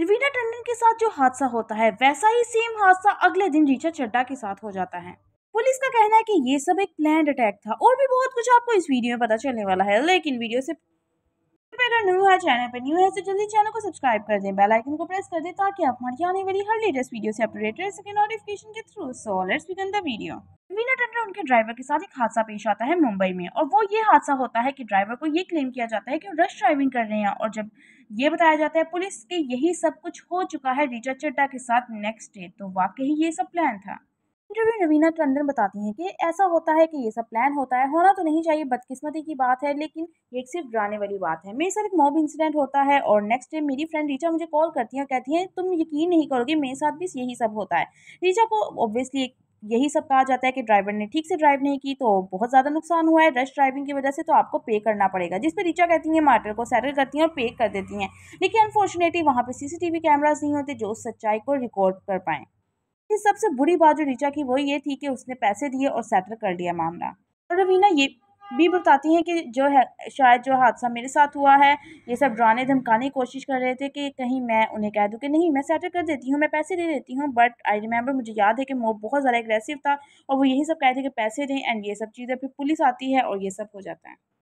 रवीना टंडन के साथ जो हादसा होता है वैसा ही सेम हादसा अगले दिन रिचा चड्डा के साथ हो जाता है पुलिस का कहना है कि ये सब एक प्लान अटैक था और भी बहुत कुछ आपको इस वीडियो में पता चलने वाला है लेकिन वीडियो से अगर न्यू है चैनल पर न्यू है तो जल्दी चैनल को सब्सक्राइब कर दें बेल आइकन को प्रेस कर दें ताकि आप हमारी आने वाली हर लेटेस्ट वीडियो से अपडेट रह सके नोटिफिकेशन के through so let's begin the video Raveena Tandon उनके ड्राइवर के साथ एक हादसा पेश आता है मुंबई में और वो ये हादसा होता है कि ड्राइवर को ये क्लेम किया जाता है कि रश ड्राइविंग कर रहे हैं और जब ये बताया जाता है पुलिस के यही सब कुछ हो चुका है रिचा चड्डा के साथ नेक्स्ट डे तो वाकई ये सब प्लान था इंटरव्यू नवीना टंडन बताती हैं कि ऐसा होता है कि ये सब प्लान होता है होना तो नहीं चाहिए बदकिस्मती की बात है लेकिन ये एक सिर्फ डराने वाली बात है मेरे साथ एक मॉब इंसिडेंट होता है और नेक्स्ट डे मेरी फ्रेंड रीचा मुझे कॉल करती है और कहती है तुम यकीन नहीं करोगे मेरे साथ भी यही सब होता है रीचा को ऑब्वियसली एक यही सब कहा जाता है कि ड्राइवर ने ठीक से ड्राइव नहीं की तो बहुत ज़्यादा नुकसान हुआ है रश ड्राइविंग की वजह से तो आपको पे करना पड़ेगा जिस पर रीचा कहती हैं मार्टर को सैटल करती हैं और पे कर देती हैं लेकिन अनफॉर्चुनेटली वहाँ पर सीसीटीवी कैमराज नहीं होते जो उस सच्चाई को रिकॉर्ड कर पाएँ सबसे बुरी बात जो रीचा की वो ये थी कि उसने पैसे दिए और सेटल कर लिया मामला और रवीना ये भी बताती हैं कि जो है शायद जो हादसा मेरे साथ हुआ है ये सब डराने धमकाने की कोशिश कर रहे थे कि कहीं मैं उन्हें कह दूँ कि नहीं मैं सेटल कर देती हूँ मैं पैसे दे देती हूँ बट आई रिमेंबर मुझे याद है कि मोब बहुत ज़्यादा एग्रेसिव था और वो यही सब कहते थे कि पैसे दें एंड ये सब चीज़ें फिर पुलिस आती है और ये सब हो जाता है